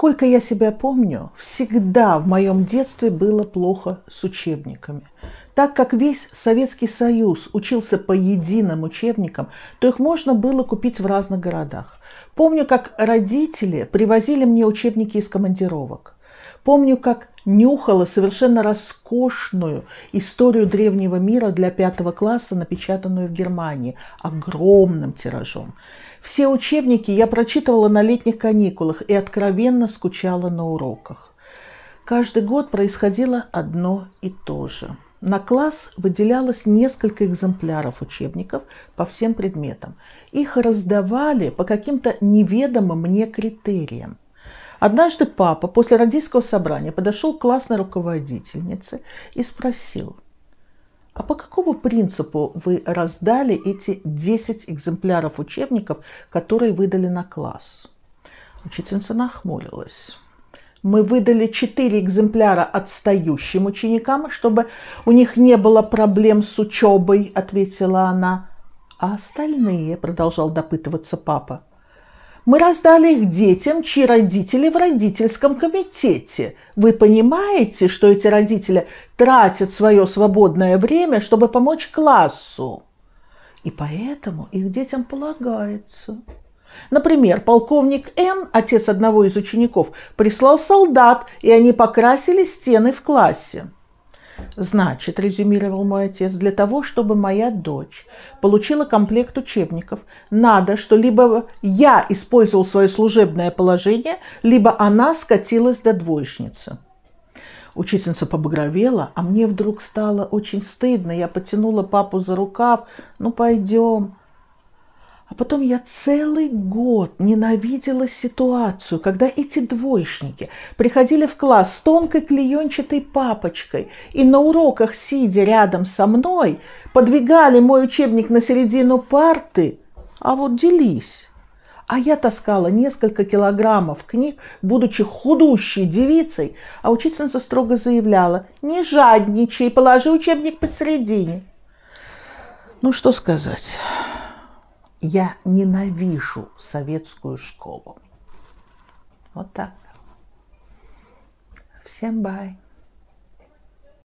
Сколько я себя помню, всегда в моем детстве было плохо с учебниками. Так как весь Советский Союз учился по единым учебникам, то их можно было купить в разных городах. Помню, как родители привозили мне учебники из командировок. Помню, как нюхала совершенно роскошную историю древнего мира для пятого класса, напечатанную в Германии, огромным тиражом. Все учебники я прочитывала на летних каникулах и откровенно скучала на уроках. Каждый год происходило одно и то же. На класс выделялось несколько экземпляров учебников по всем предметам. Их раздавали по каким-то неведомым мне критериям – Однажды папа после родительского собрания подошел к классной руководительнице и спросил, а по какому принципу вы раздали эти 10 экземпляров учебников, которые выдали на класс? Учительница нахмурилась. Мы выдали 4 экземпляра отстающим ученикам, чтобы у них не было проблем с учебой, ответила она. А остальные, продолжал допытываться папа, мы раздали их детям, чьи родители в родительском комитете. Вы понимаете, что эти родители тратят свое свободное время, чтобы помочь классу? И поэтому их детям полагается. Например, полковник Н, отец одного из учеников, прислал солдат, и они покрасили стены в классе. Значит, резюмировал мой отец, для того, чтобы моя дочь получила комплект учебников, надо, что либо я использовал свое служебное положение, либо она скатилась до двоечницы. Учительница побагровела, а мне вдруг стало очень стыдно. Я потянула папу за рукав. «Ну, пойдем, а потом я целый год ненавидела ситуацию, когда эти двоечники приходили в класс с тонкой клеенчатой папочкой и на уроках, сидя рядом со мной, подвигали мой учебник на середину парты, а вот делись. А я таскала несколько килограммов книг, будучи худущей девицей, а учительница строго заявляла «Не жадничай, положи учебник посередине». Ну что сказать... Я ненавижу советскую школу. Вот так. Всем бай.